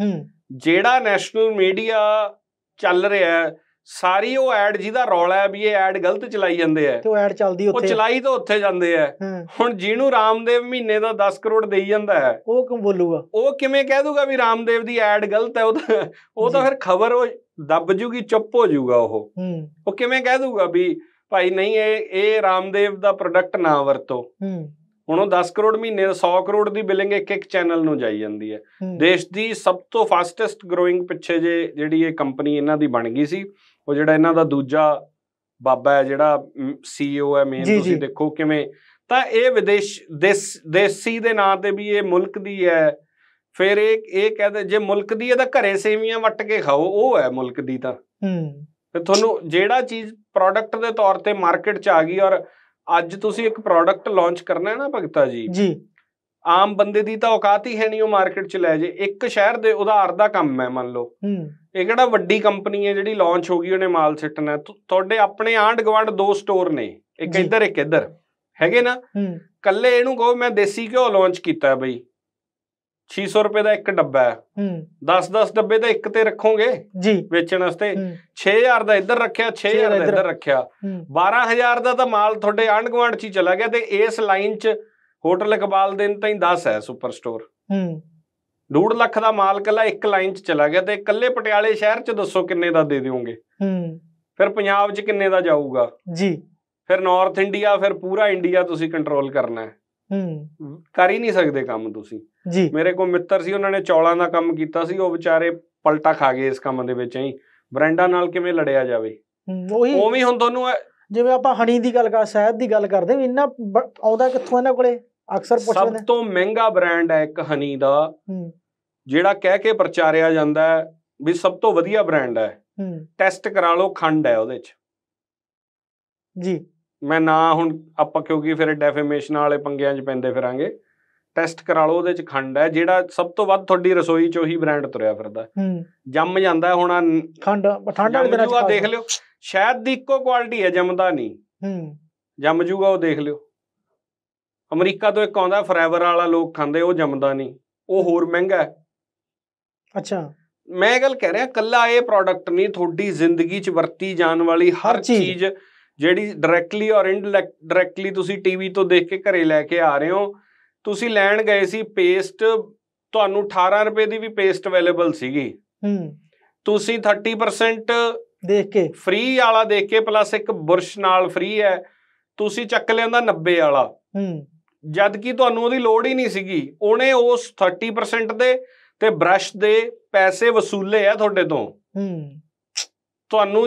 ਹੂੰ ਜਿਹੜਾ ਨੈਸ਼ਨਲ ਮੀਡੀਆ ਚੱਲ ਰਿਹਾ ਹੈ ਸਾਰੀ ਉਹ ਐਡ ਜਿਹਦਾ ਰੌਲਾ ਹੈ ਵੀ ਇਹ ਐਡ ਗਲਤ ਚਲਾਈ ਜਾਂਦੇ ਆ ਤੇ ਉਹ ਐਡ ਚੱਲਦੀ ਉੱਥੇ ਉਹ ਚਲਾਈ ਤਾਂ ਉੱਥੇ ਜਾਂਦੇ ਆ ਹੁਣ ਜਿਹਨੂੰ ਰਾਮਦੇਵ ਮਹੀਨੇ ਦਾ 10 ਕਰੋੜ ਦੇਈ ਜਾਂਦਾ ਹੈ ਉਹ ਕਿਉਂ ਬੋਲੂਗਾ ਉਹ ਕਿਵੇਂ ਕਹਿ ਦੂਗਾ ਵੀ ਰਾਮਦੇਵ ਦੀ ਐਡ ਗਲਤ ਹੈ ਉਹ ਤਾਂ ਉਹ ਤਾਂ ਫਿਰ ਖਬਰ ਉਹ ਦੱਬ ਜੂਗੀ ਚੁੱਪ ਹੋ ਜੂਗਾ ਉਹ ਉਹ ਕਿਵੇਂ ਕਹਿ ਦੂਗਾ ਵੀ ਭਾਈ ਨਹੀਂ ਇਹ ਇਹ ਰਾਮਦੇਵ ਦਾ ਪ੍ਰੋਡਕਟ ਨਾ ਵਰਤੋ ਹੁਣ ਉਹ 10 ਕਰੋੜ ਮਹੀਨੇ ਦਾ 100 ਕਰੋੜ ਦੀ ਬਿਲਿੰਗ ਇੱਕ ਇੱਕ ਚੈਨਲ ਨੂੰ ਜਾਈ ਜਾਂਦੀ ਹੈ ਦੇਸ਼ ਦੀ ਸਭ ਤੋਂ ਫਾਸਟੈਸਟ ਗਰੋਇੰਗ ਪਿੱਛੇ ਜੇ ਜਿਹੜੀ ਇਹ ਕੰਪਨੀ ਇਹਨਾਂ ਦੀ ਬਣ ਗਈ ਸੀ ਉਹ ਜਿਹੜਾ ਇਹਨਾਂ ਦਾ ਦੂਜਾ ਬਾਬਾ ਹੈ ਜਿਹੜਾ ਸੀਈਓ ਹੈ ਮੇਨ ਤੁਸੀਂ ਦੇਖੋ ਕਿਵੇਂ ਤਾਂ ਇਹ ਵਿਦੇਸ਼ ਦੇਸੀ ਦੇ ਨਾਂ ਤੇ ਵੀ ਇਹ ਮੁਲਕ ਦੀ ਹੈ ਫਿਰ ਇਹ ਇਹ ਕਹਿੰਦੇ ਜੇ ਮੁਲਕ ਦੀ ਹੈ ਤਾਂ ਘਰੇ ਸੇਵੀਆਂ ਵੱਟ ਕੇ ਖਾਓ ਉਹ ਹੈ ਮੁਲਕ ਦੀ ਤਾਂ ਹੂੰ ਤੇ ਤੁਹਾਨੂੰ ਜਿਹੜਾ ਚੀਜ਼ ਪ੍ਰੋਡਕਟ ਦੇ ਤੌਰ ਤੇ ਮਾਰਕੀਟ 'ਚ ਆ ਗਈ ਔਰ ਅੱਜ ਤੁਸੀਂ ਇੱਕ ਪ੍ਰੋਡਕਟ ਲਾਂਚ ਕਰਨਾ ਹੈ ਨਾ ਭਗਤਾ ਜੀ ਜੀ ਆਮ ਬੰਦੇ ਦੀ ਤਾਂ ਔਕਾਤ ਹੀ ਹੈ ਨਹੀਂ ਉਹ ਮਾਰਕੀਟ 'ਚ ਲੈ ਜੇ ਇੱਕ ਸ਼ਹਿਰ ਦੇ ਉਧਾਰ ਦਾ ਕੰਮ ਹੈ ਮੰਨ ਲਓ ਹੂੰ ਇਹ ਕਿਹੜਾ ਵੱਡੀ ਕੰਪਨੀ ਹੈ ਜਿਹੜੀ ਲਾਂਚ ਹੋ ਗਈ ਉਹਨੇ ਮਾਲ ਸਿੱਟਣਾ ਤੁਹਾਡੇ ਆਪਣੇ ਆਂਡ ਗਵਾਂਡ ਦੋ ਸਟੋਰ ਨੇ ਇੱਕ ਇੱਧਰ ਇੱਕ ਇੱਧਰ ਹੈਗੇ ਨਾ ਹੂੰ ਕੱਲੇ ਇਹਨੂੰ ਕਹੋ ਮੈਂ ਦੇਸੀ ਘਿਓ ਲਾਂਚ ਕੀਤਾ ਬਈ 600 ਰੁਪਏ ਦਾ ਇੱਕ ਡੱਬਾ ਹੈ ਹੂੰ 10-10 ਡੱਬੇ ਦਾ ਇੱਕ ਤੇ ਰੱਖੋਗੇ ਜੀ ਵੇਚਣ ਵਾਸਤੇ 6000 ਦਾ ਇੱਧਰ ਰੱਖਿਆ 6000 ਦਾ ਇੱਧਰ ਰੱਖਿਆ 12000 ਦਾ ਤਾਂ ਮਾਲ ਤੁਹਾਡੇ ਅੰਡ ਗਵਾਂਡ 'ਚ ਹੀ ਚਲਾ ਗਿਆ ਤੇ ਇਸ ਲਾਈਨ 'ਚ ਹੋਟਲ ਇਕਬਾਲ ਦੇਨ ਤਾਂ ਹੀ 10 ਹੈ ਸੁਪਰ ਸਟੋਰ ਹੂੰ 2 ਲੱਖ ਦਾ ਮਾਲ ਕੱਲਾ ਇੱਕ ਲਾਈਨ 'ਚ ਚਲਾ ਗਿਆ ਤੇ ਇਕੱਲੇ ਪਟਿਆਲੇ ਸ਼ਹਿਰ 'ਚ ਦੱਸੋ ਕਿੰਨੇ ਦਾ ਦੇ ਦਿਓਗੇ ਹੂੰ ਫਿਰ ਪੰਜਾਬ 'ਚ ਕਿੰਨੇ ਦਾ ਜਾਊਗਾ ਜੀ ਫਿਰ ਨਾਰਥ ਇੰਡੀਆ ਫਿਰ ਪੂਰਾ ਇੰਡੀਆ ਤੁਸੀਂ ਕੰਟਰੋਲ ਕਰਨਾ ਹੈ ਹੂੰ ਕਰ ਹੀ ਨਹੀਂ ਸਕਦੇ ਕੰਮ ਤੁਸੀਂ ਜੀ ਮੇਰੇ ਕੋ ਮਿੱਤਰ ਸੀ ਉਹਨਾਂ ਨੇ ਚੌਲਾਂ ਦਾ ਕੰਮ ਕੀਤਾ ਸੀ ਉਹ ਵਿਚਾਰੇ ਪਲਟਾ ਖਾ ਗਏ ਇਸ ਕੰਮ ਦੇ ਵਿੱਚ ਹੀ ਬ੍ਰਾਂਡਾਂ ਨਾਲ ਕਿਵੇਂ ਲੜਿਆ ਜਾਵੇ ਉਹੀ ਉਵੇਂ ਹੁਣ ਤੁਹਾਨੂੰ ਜਿਵੇਂ ਆਪਾਂ ਹਣੀ ਦੀ ਗੱਲ ਕਰ ਸ਼ਹਿਦ ਦੀ ਗੱਲ ਕਰਦੇ ਵੀ ਇੰਨਾ ਆਉਂਦਾ ਕਿੱਥੋਂ ਇਹਨਾਂ ਕੋਲੇ ਅਕਸਰ ਪੁੱਛਦੇ ਨੇ ਸਭ ਤੋਂ ਮਹਿੰਗਾ ਬ੍ਰਾਂਡ ਹੈ ਇੱਕ ਹਨੀ ਦਾ ਜਿਹੜਾ ਕਹਿ ਕੇ ਪ੍ਰਚਾਰਿਆ ਜਾਂਦਾ ਹੈ ਵੀ ਸਭ ਤੋਂ ਵਧੀਆ ਬ੍ਰਾਂਡ ਹੈ ਟੈਸਟ ਕਰਾ ਲਓ ਖੰਡ ਹੈ ਉਹਦੇ 'ਚ ਜੀ ਮੈਂ ਨਾ ਹੁਣ ਆਪਾਂ ਕਿਉਂਕਿ ਫਿਰ ਡੈਫੇਮੇਸ਼ਨ ਵਾਲੇ ਪੰਗਿਆਂ 'ਚ ਪੈਂਦੇ ਫਿਰਾਂਗੇ ਟੈਸਟ ਕਰਾ ਲਓ ਉਹਦੇ ਚ ਖੰਡ ਹੈ ਜਿਹੜਾ ਸਭ ਤੋਂ ਵੱਧ ਤੁਹਾਡੀ ਰਸੋਈ ਚ ਉਹੀ ਬ੍ਰਾਂਡ ਤੁਰਿਆ ਫਿਰਦਾ ਹੂੰ ਜੰਮ ਜਾਂਦਾ ਹੁਣ ਖੰਡ ਠੰਡਾ ਦੇ ਦਿਨਾਂ ਦੇਖ ਲਿਓ ਸ਼ਾਇਦ ਦੀ ਇੱਕੋ ਕੁਆਲਿਟੀ ਹੈ ਜੰਮਦਾ ਨਹੀਂ ਹੂੰ ਜੰਮ ਜੂਗਾ ਉਹ ਦੇਖ ਲਿਓ ਅਮਰੀਕਾ ਤੋਂ ਇੱਕ ਆਉਂਦਾ ਫੋਰਐਵਰ ਵਾਲਾ ਲੋਕ ਖਾਂਦੇ ਉਹ ਜੰਮਦਾ ਨਹੀਂ ਉਹ ਹੋਰ ਮਹਿੰਗਾ ਹੈ ਅੱਛਾ ਮੈਂ ਇਹ ਗੱਲ ਕਹਿ ਰਿਹਾ ਕੱਲਾ ਇਹ ਪ੍ਰੋਡਕਟ ਨਹੀਂ ਤੁਹਾਡੀ ਜ਼ਿੰਦਗੀ 'ਚ ਵਰਤੀ ਜਾਣ ਵਾਲੀ ਹਰ ਚੀਜ਼ ਜਿਹੜੀ ਡਾਇਰੈਕਟਲੀ ਔਰ ਇਨਡਾਇਰੈਕਟਲੀ ਤੁਸੀਂ ਟੀਵੀ ਤੋਂ ਦੇਖ ਕੇ ਘਰੇ ਲੈ ਕੇ ਆ ਰਹੇ ਹੋ ਤੁਸੀਂ ਲੈਣ ਗਏ ਸੀ ਪੇਸਟ ਤੁਹਾਨੂੰ 18 ਰੁਪਏ ਦੀ ਵੀ ਪੇਸਟ ਅਵੇਲੇਬਲ ਸੀਗੀ ਹੂੰ ਤੁਸੀਂ 30% ਦੇਖ ਕੇ ਫ੍ਰੀ ਵਾਲਾ ਦੇਖ ਕੇ ਪਲੱਸ ਇੱਕ ਬੁਰਸ਼ ਨਾਲ ਫ੍ਰੀ ਹੈ ਤੁਸੀਂ ਚੱਕ ਲਿਆਂਦਾ 90 ਵਾਲਾ ਹੂੰ ਜਦ ਕਿ ਤੁਹਾਨੂੰ ਉਹਦੀ ਲੋੜ ਹੀ ਨਹੀਂ ਸੀਗੀ ਉਹਨੇ ਉਸ 30% ਦੇ ਤੇ ਬ੍ਰਸ਼ ਦੇ ਪੈਸੇ ਵਸੂਲੇ ਆ ਤੁਹਾਡੇ ਤੋਂ ਹੂੰ ਤੁਹਾਨੂੰ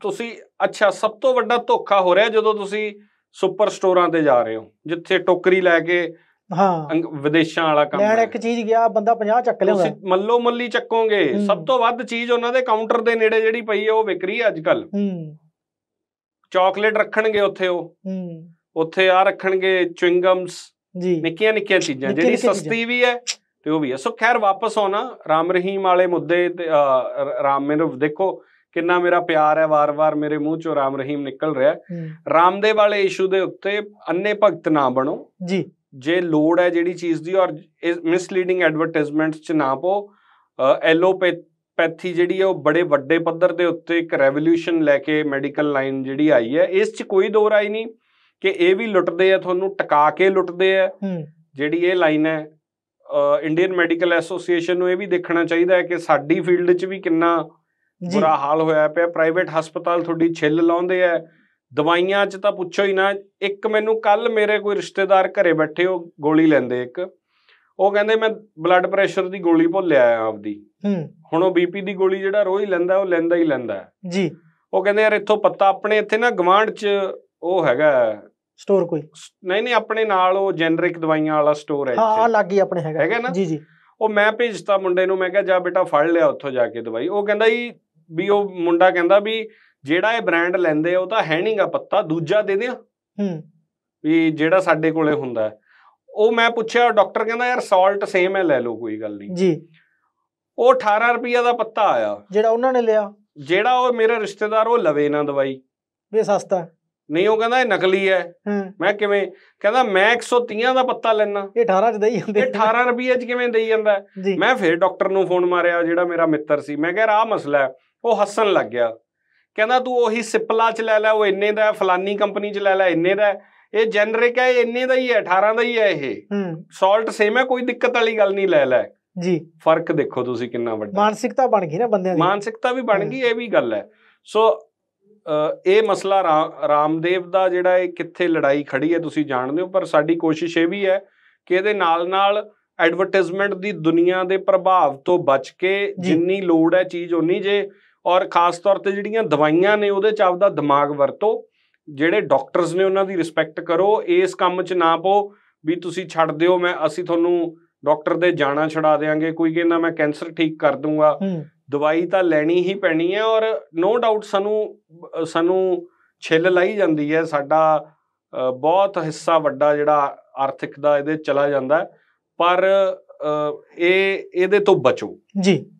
ਤੁਸੀਂ ਅੱਛਾ ਸਭ ਤੋਂ ਵੱਡਾ ਧੋਖਾ ਹੋ ਰਿਹਾ ਜਦੋਂ ਤੁਸੀਂ ਸੁਪਰ ਸਟੋਰਾਂ ਤੇ ਜਾ ਰਹੇ ਹੋ ਜਿੱਥੇ ਟੋਕਰੀ ਲੈ ਕੇ ਹਾਂ ਵਿਦੇਸ਼ਾਂ ਵਾਲਾ ਕੰਮ ਲੈਣ ਇੱਕ ਚੀਜ਼ ਗਿਆ ਬੰਦਾ 50 ਚੱਕ ਲਿਆ ਤੁਸੀਂ ਮੱਲੋ ਮੱਲੀ ਚੱਕੋਗੇ ਸਭ ਤੋਂ ਵੱਧ ਚੀਜ਼ ਉਹਨਾਂ ਦੇ ਕਾਊਂਟਰ ਦੇ ਨੇੜੇ ਜਿਹੜੀ ਪਈ ਹੈ ਉਹ ਵਿਕਰੀ ਹੈ ਅੱਜ ਕੱਲ ਹੂੰ ਚਾਕਲੇਟ ਰੱਖਣਗੇ ਉੱਥੇ ਉਹ ਹੂੰ ਉੱਥੇ ਆ ਰੱਖਣਗੇ ਚਿੰਗਮਸ ਜੀ ਨਿੱਕੀਆਂ ਨਿੱਕੀਆਂ ਚੀਜ਼ਾਂ ਜਿਹੜੀ ਸਸਤੀ ਵੀ ਹੈ ਤੇ ਉਹ ਵੀ ਹੈ ਸੋ ਖੈਰ ਵਾਪਸ ਆਉਣਾ ਰਾਮ ਰਹੀਮ ਵਾਲੇ ਮੁੱਦੇ ਤੇ ਰਾਮ ਮੈਨੂੰ ਦੇਖੋ ਕਿੰਨਾ ਮੇਰਾ ਪਿਆਰ ਹੈ ਵਾਰ-ਵਾਰ ਮੇਰੇ ਮੂੰਹ ਚੋਂ ਰਾਮ ਰਹੀਮ ਨਿਕਲ ਰਿਹਾ ਰਾਮਦੇਵ ਵਾਲੇ ਇਸ਼ੂ ਦੇ ਉੱਤੇ ਅੰਨੇ ਭਗਤ ਨਾ ਬਣੋ ਜੀ ਜੇ ਲੋੜ ਹੈ ਜਿਹੜੀ ਚੀਜ਼ ਦੀ ਔਰ ਮਿਸਲੀਡਿੰਗ ਐਡਵਰਟਾਈਜ਼ਮੈਂਟਸ ਚ ਨਾ ਪੋ ਐਲੋਪੈਥੀ ਜਿਹੜੀ ਹੈ ਉਹ ਬੜੇ ਵੱਡੇ ਪੱਧਰ ਦੇ ਉੱਤੇ ਇੱਕ ਰੈਵੋਲੂਸ਼ਨ ਲੈ ਕੇ ਮੈਡੀਕਲ ਲਾਈਨ ਜਿਹੜੀ ਆਈ ਹੈ ਇਸ 'ਚ ਕੋਈ ਦੋ ਰਾਏ ਨਹੀਂ ਕਿ ਇਹ ਵੀ ਲੁੱਟਦੇ ਆ ਤੁਹਾਨੂੰ ਟਿਕਾ ਕੇ ਲੁੱਟਦੇ ਆ ਜਿਹੜੀ ਇਹ ਲਾਈਨ ਹੈ ਇੰਡੀਅਨ ਮੈਡੀਕਲ ਐਸੋਸੀਏਸ਼ਨ ਨੂੰ ਇਹ ਵੀ ਦੇਖਣਾ ਚਾਹੀਦਾ ਹੈ ਕਿ ਸਾਡੀ ਫੀਲਡ 'ਚ ਵੀ ਕਿੰਨਾ ਬੁਰਾ ਹਾਲ ਹੋਇਆ ਪਿਆ ਪ੍ਰਾਈਵੇਟ ਹਸਪਤਾਲ ਤੁਹਾਡੀ ਛਿੱਲ ਲਾਉਂਦੇ ਆ ਦਵਾਈਆਂ 'ਚ ਤਾਂ ਪੁੱਛੋ ਹੀ ਨਾ ਇੱਕ ਮੈਨੂੰ ਕੱਲ ਮੇਰੇ ਕੋਈ ਰਿਸ਼ਤੇਦਾਰ ਘਰੇ ਬੈਠੇ ਉਹ ਗੋਲੀ ਲੈਂਦੇ ਇੱਕ ਉਹ ਕਹਿੰਦੇ ਮੈਂ ਬਲੱਡ ਪ੍ਰੈਸ਼ਰ ਦੀ ਗੋਲੀ ਭੁੱਲਿਆ ਆ ਆਪਦੀ ਹੁਣ ਉਹ ਬੀਪੀ ਦੀ ਗੋਲੀ ਜਿਹੜਾ ਰੋਜ਼ ਲੈਂਦਾ ਉਹ ਲੈਂਦਾ ਹੀ ਲੈਂਦਾ ਜੀ ਉਹ ਕਹਿੰਦੇ ਯਾਰ ਇੱਥੋਂ ਪੱਤਾ ਆਪਣੇ ਇੱਥੇ ਨਾ ਗਵਾਂਡ 'ਚ ਉਹ ਹੈਗਾ ਸਟੋਰ ਕੋਈ ਨਹੀਂ ਨਹੀਂ ਆਪਣੇ ਨਾਲ ਉਹ ਜੈਨਰਿਕ ਦਵਾਈਆਂ ਵਾਲਾ ਸਟੋਰ ਹੈ ਹਾਂ ਲੱਗ ਹੀ ਆਪਣੇ ਹੈਗਾ ਹੈਗਾ ਨਾ ਜੀ ਜੀ ਉਹ ਮੈਂ ਭੇਜਤਾ ਮੁੰਡੇ ਨੂੰ ਮੈਂ ਕਿਹਾ ਜਾ ਬੇਟਾ ਫੜ ਲਿਆ ਉੱਥੋਂ ਜਾ ਕੇ ਦਵਾਈ ਉਹ ਕਹਿੰਦਾ ਜੀ ਵੀ ਉਹ ਮੁੰਡਾ ਕਹਿੰਦਾ ਵੀ ਜਿਹੜਾ ਇਹ ਬ੍ਰਾਂਡ ਲੈਂਦੇ ਉਹ ਤਾਂ ਹੈ ਨਹੀਂਗਾ ਪੱਤਾ ਦੂਜਾ ਦੇ ਦਿਓ ਹੂੰ ਵੀ ਜਿਹੜਾ ਸਾਡੇ ਕੋਲੇ ਹੁੰਦਾ ਉਹ ਮੈਂ ਪੁੱਛਿਆ ਡਾਕਟਰ ਕਹਿੰਦਾ ਯਾਰ ਸਾਲਟ ਸੇਮ ਹੈ ਲੈ ਲਓ ਕੋਈ ਗੱਲ ਨਹੀਂ ਜੀ ਉਹ 18 ਰੁਪਿਆ ਦਾ ਪੱਤਾ ਆਇਆ ਜਿਹੜਾ ਉਹਨਾਂ ਨੇ ਲਿਆ ਜਿਹੜਾ ਉਹ ਮੇਰੇ ਰਿਸ਼ਤੇਦਾਰ ਉਹ ਲਵੇ ਨਾ ਦਵਾਈ ਵੀ ਸਸਤਾ ਨਹੀਂ ਉਹ ਕਹਿੰਦਾ ਇਹ ਨਕਲੀ ਹੈ ਮੈਂ ਕਿਵੇਂ ਕਹਿੰਦਾ ਮੈਂ 130 ਦਾ ਪੱਤਾ ਲੈਣਾ ਇਹ 18 ਚ ਦੇਈ ਜਾਂਦੇ 18 ਰੁਪਏ ਚ ਕਿਵੇਂ ਦੇਈ ਜਾਂਦਾ ਮੈਂ ਫਿਰ ਡਾਕਟਰ ਨੂੰ ਫੋਨ ਮਾਰਿਆ ਜਿਹੜਾ ਮੇਰਾ ਮਿੱਤਰ ਸੀ ਮੈਂ ਕਿਹਾ ਆਹ ਮਸਲਾ ਹੈ ਉਹ ਹੱਸਣ ਲੱਗ ਗਿਆ ਕਹਿੰਦਾ ਤੂੰ ਉਹੀ ਸਿਪਲਾ ਚ ਲੈ ਲੈ ਉਹ ਇੰਨੇ ਦਾ ਫਲਾਨੀ ਕੰਪਨੀ ਚ ਲੈ ਲੈ ਇੰਨੇ ਦਾ ਇਹ ਜੈਨਰਿਕ ਹੈ ਇੰਨੇ ਦਾ ਹੀ ਹੈ 18 ਦਾ ਹੀ ਹੈ ਇਹ ਸਾਲਟ ਸੇਮ ਹੈ ਕੋਈ ਦਿੱਕਤ ਵਾਲੀ ਗੱਲ ਨਹੀਂ ਲੈ ਲੈ ਜੀ ਫਰਕ ਦੇਖੋ ਤੁਸੀਂ ਕਿੰਨਾ ਵੱਡਾ ਮਾਨਸਿਕਤਾ ਬਣ ਗਈ ਨਾ ਬੰਦਿਆਂ ਦੀ ਮਾਨਸਿਕਤਾ ਵੀ ਬਣ ਗਈ ਇਹ ਵੀ ਗੱਲ ਹੈ ਸੋ ਇਹ ਮਸਲਾ ਰਾਮਦੇਵ ਦਾ ਜਿਹੜਾ ਇਹ ਕਿੱਥੇ ਲੜਾਈ ਖੜੀ ਹੈ ਤੁਸੀਂ ਜਾਣਦੇ ਹੋ ਪਰ ਸਾਡੀ ਕੋਸ਼ਿਸ਼ ਇਹ ਵੀ ਹੈ ਕਿ ਇਹਦੇ ਨਾਲ ਨਾਲ ਐਡਵਰਟਾਈਜ਼ਮੈਂਟ ਦੀ ਦੁਨੀਆ ਦੇ ਪ੍ਰਭਾਵ ਤੋਂ ਬਚ ਕੇ ਜਿੰਨੀ ਲੋੜ ਹੈ ਚੀਜ਼ ਉਨੀ ਜੇ ਔਰ ਖਾਸ ਤੌਰ ਤੇ ਜਿਹੜੀਆਂ ਦਵਾਈਆਂ ਨੇ ਉਹਦੇ ਚ ਆਪਦਾ ਦਿਮਾਗ ਵਰਤੋ ਜਿਹੜੇ ਡਾਕਟਰਸ ਨੇ ਉਹਨਾਂ ਦੀ ਰਿਸਪੈਕਟ ਕਰੋ ਇਸ ਕੰਮ 'ਚ ਨਾ ਪੋ ਵੀ ਤੁਸੀਂ ਛੱਡ ਦਿਓ ਮੈਂ ਅਸੀਂ ਤੁਹਾਨੂੰ ਡਾਕਟਰ ਦੇ ਜਾਣਾ ਛਡਾ ਦੇਾਂਗੇ ਕੋਈ ਕਹਿੰਦਾ ਮੈਂ ਕੈਂਸਰ ਠੀਕ ਕਰ ਦੂੰਗਾ ਦਵਾਈ ਤਾਂ ਲੈਣੀ ਹੀ ਪੈਣੀ ਹੈ ਔਰ ਨੋ ਡਾਊਟ ਸਾਨੂੰ ਸਾਨੂੰ ਛਿੱਲ ਲਈ ਜਾਂਦੀ ਹੈ ਸਾਡਾ ਬਹੁਤ ਹਿੱਸਾ ਵੱਡਾ ਜਿਹੜਾ ਆਰਥਿਕ ਦਾ ਇਹਦੇ ਚਲਾ ਜਾਂਦਾ ਪਰ ਇਹ ਇਹਦੇ ਤੋਂ ਬਚੋ ਜੀ